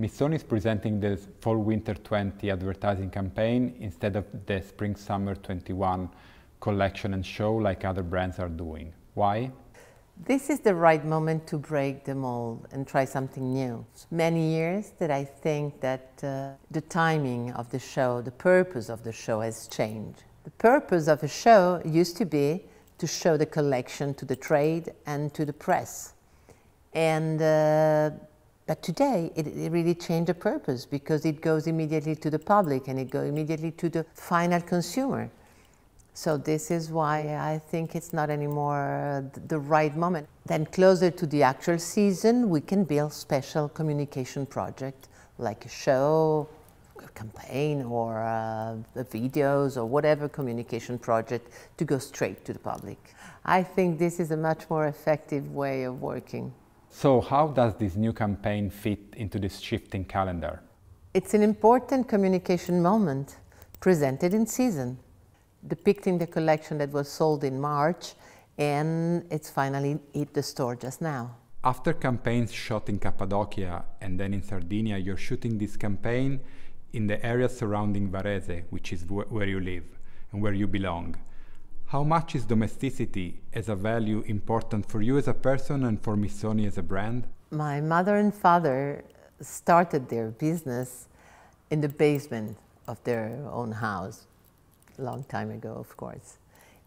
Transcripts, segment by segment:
Missoni is presenting the Fall-Winter 20 advertising campaign instead of the Spring-Summer 21 collection and show like other brands are doing. Why? This is the right moment to break the mold and try something new. Many years that I think that uh, the timing of the show, the purpose of the show has changed. The purpose of a show used to be to show the collection to the trade and to the press. And uh, but today, it, it, really changed the purpose because it goes immediately to the public and it goes immediately to the final consumer. So this is why I think it's not anymore the right moment. Then closer to the actual season, we can build special communication project like a show, a campaign, or uh, videos, or whatever communication project to go straight to the public. I think this is a much more effective way of working. So how does this new campaign fit into this shifting calendar? It's an important communication moment presented in season, depicting the collection that was sold in March and it's finally hit the store just now. After campaigns shot in Cappadocia and then in Sardinia, you're shooting this campaign in the area surrounding Varese, which is wh where you live and where you belong. How much is domesticity as a value important for you as a person and for Missoni as a brand? My mother and father started their business in the basement of their own house, a long time ago, of course.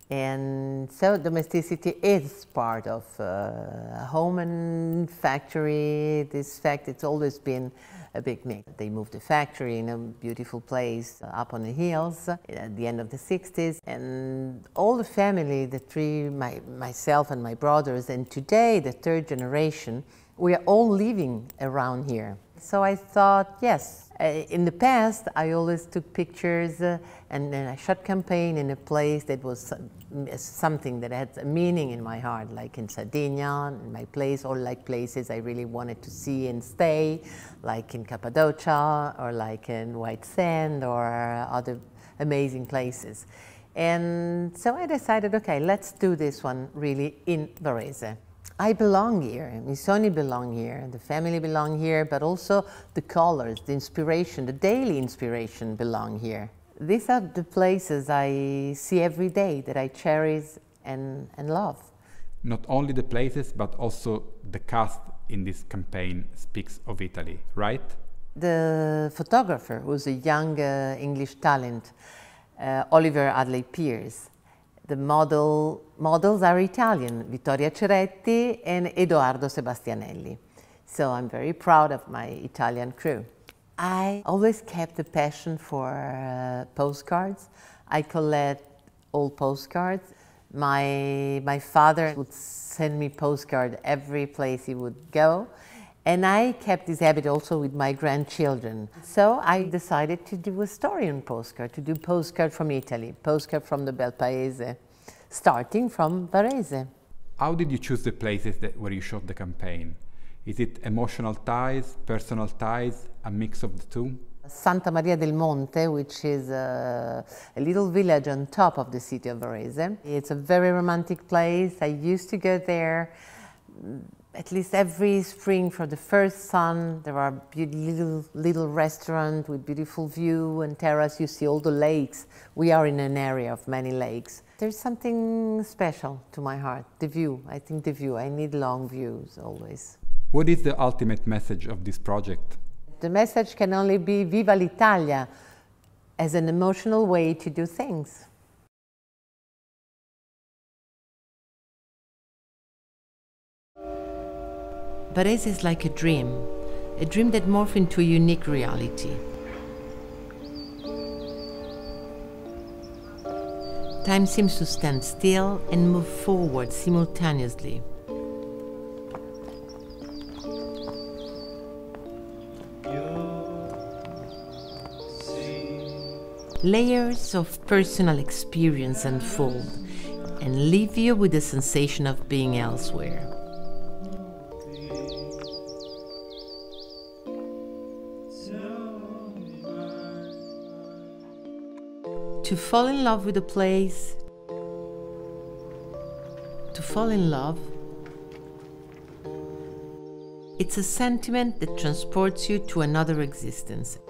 And so domesticity is part of uh, home and factory. This fact, it's always been a big mix. They moved the factory in a beautiful place uh, up on the hills uh, at the end of the 60s. And all the family, the three, my, myself and my brothers, and today the third generation, we are all living around here. So I thought, yes, uh, in the past, I always took pictures uh, and then I shot campaign in a place that was uh, uh, something that had a meaning in my heart, like in Sardinia, in my place, or like places I really wanted to see and stay, like in Cappadocia, or like in White Sand, or other amazing places. And so I decided, okay, let's do this one really in Varese. I belong here. Missoni belong here. The family belong here, but also the colors, the inspiration, the daily inspiration belong here. These are the places I see every day that I cherish and, and love. Not only the places, but also the cast in this campaign speaks of Italy, right? The photographer was a young uh, English talent, uh, Oliver Adley Pierce the model, models are Italian, Vittoria Ceretti and Edoardo Sebastianelli. So I'm very proud of my Italian crew. I always kept a passion for uh, postcards. I collect old postcards. My, my father would send me postcard every place he would go. And I kept this habit also with my grandchildren. So I decided to do a story on postcard, to do postcard from Italy, postcard from the Bel Paese, starting from Varese. How did you choose the places that, where you shot the campaign? Is it emotional ties, personal ties, a mix of the two? Santa Maria del Monte, which is a, a, little village on top of the city of Varese. It's a very romantic place. I used to go there at least every spring for the first sun, there are little, little restaurant with beautiful view and terrace. You see all the lakes. We are in an area of many lakes. There's something special to my heart, the view. I think the view. I need long views always. What is the ultimate message of this project? The message can only be Viva l'Italia as an emotional way to do things. Varese is like a dream, a dream that morphs into a unique reality. Time seems to stand still and move forward simultaneously. Layers of personal experience unfold and leave you with the sensation of being elsewhere. to fall in love with a place, to fall in love. It's a sentiment that transports you to another existence,